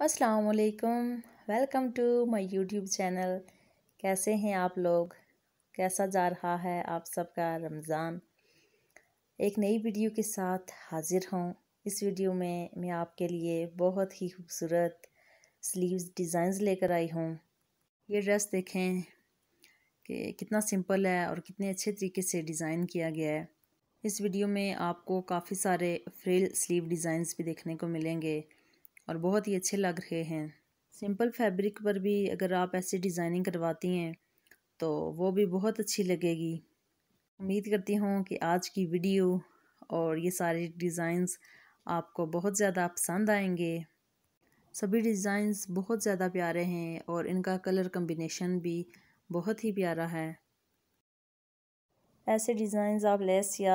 असलकम welcome to my YouTube channel कैसे हैं आप लोग कैसा जा रहा है आप सबका रमज़ान एक नई वीडियो के साथ हाज़िर हूँ इस वीडियो में मैं आपके लिए बहुत ही खूबसूरत स्लीव्स डिज़ाइंस लेकर आई हूँ ये ड्रेस देखें कि कितना सिंपल है और कितने अच्छे तरीके से डिज़ाइन किया गया है इस वीडियो में आपको काफ़ी सारे फ्रिल स्लीव डिज़ाइंस भी देखने को मिलेंगे और बहुत ही अच्छे लग रहे हैं सिंपल फैब्रिक पर भी अगर आप ऐसे डिज़ाइनिंग करवाती हैं तो वो भी बहुत अच्छी लगेगी उम्मीद करती हूँ कि आज की वीडियो और ये सारे डिज़ाइंस आपको बहुत ज़्यादा पसंद आएंगे सभी डिज़ाइंस बहुत ज़्यादा प्यारे हैं और इनका कलर कम्बिनेशन भी बहुत ही प्यारा है ऐसे डिज़ाइंस आप लेस या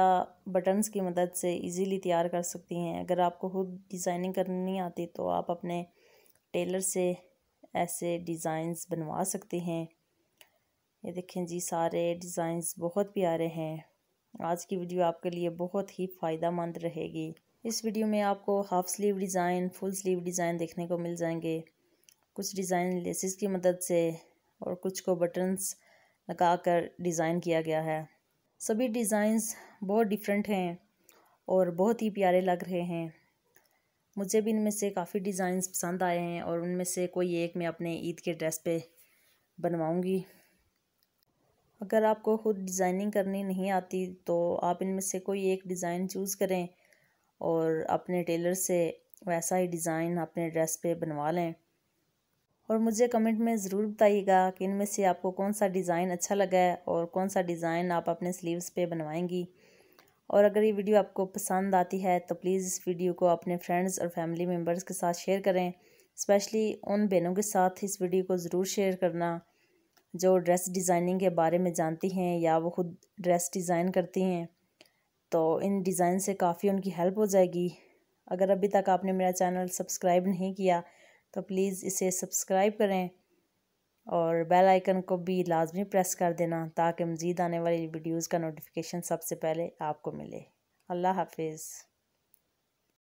बटन्स की मदद से इजीली तैयार कर सकती हैं अगर आपको खुद डिज़ाइनिंग करनी नहीं आती तो आप अपने टेलर से ऐसे डिज़ाइंस बनवा सकते हैं ये देखें जी सारे डिज़ाइंस बहुत प्यारे हैं आज की वीडियो आपके लिए बहुत ही फ़ायदा मंद रहेगी इस वीडियो में आपको half sleeve design full sleeve design देखने को मिल जाएंगे कुछ डिज़ाइन लेसिस की मदद से और कुछ को बटन्स लगाकर डिज़ाइन किया गया है सभी डिज़ाइंस बहुत डिफरेंट हैं और बहुत ही प्यारे लग रहे हैं मुझे भी इनमें से काफ़ी डिज़ाइंस पसंद आए हैं और उनमें से कोई एक मैं अपने ईद के ड्रेस पे बनवाऊंगी अगर आपको ख़ुद डिज़ाइनिंग करनी नहीं आती तो आप इनमें से कोई एक डिज़ाइन चूज़ करें और अपने टेलर से वैसा ही डिज़ाइन अपने ड्रेस पे बनवा लें और मुझे कमेंट में ज़रूर बताइएगा कि इनमें से आपको कौन सा डिज़ाइन अच्छा लगा है और कौन सा डिज़ाइन आप अपने स्लीव्स पे बनवाएंगी और अगर ये वीडियो आपको पसंद आती है तो प्लीज़ इस वीडियो को अपने फ्रेंड्स और फैमिली मेम्बर्स के साथ शेयर करें स्पेशली उन बहनों के साथ इस वीडियो को ज़रूर शेयर करना जो ड्रेस डिज़ाइनिंग के बारे में जानती हैं या वो खुद ड्रेस डिज़ाइन करती हैं तो इन डिज़ाइन से काफ़ी उनकी हेल्प हो जाएगी अगर अभी तक आपने मेरा चैनल सब्सक्राइब नहीं किया तो प्लीज़ इसे सब्सक्राइब करें और बेल आइकन को भी लाजमी प्रेस कर देना ताकि मज़ीद आने वाली वीडियोज़ का नोटिफिकेशन सबसे पहले आपको मिले अल्लाह हाफिज़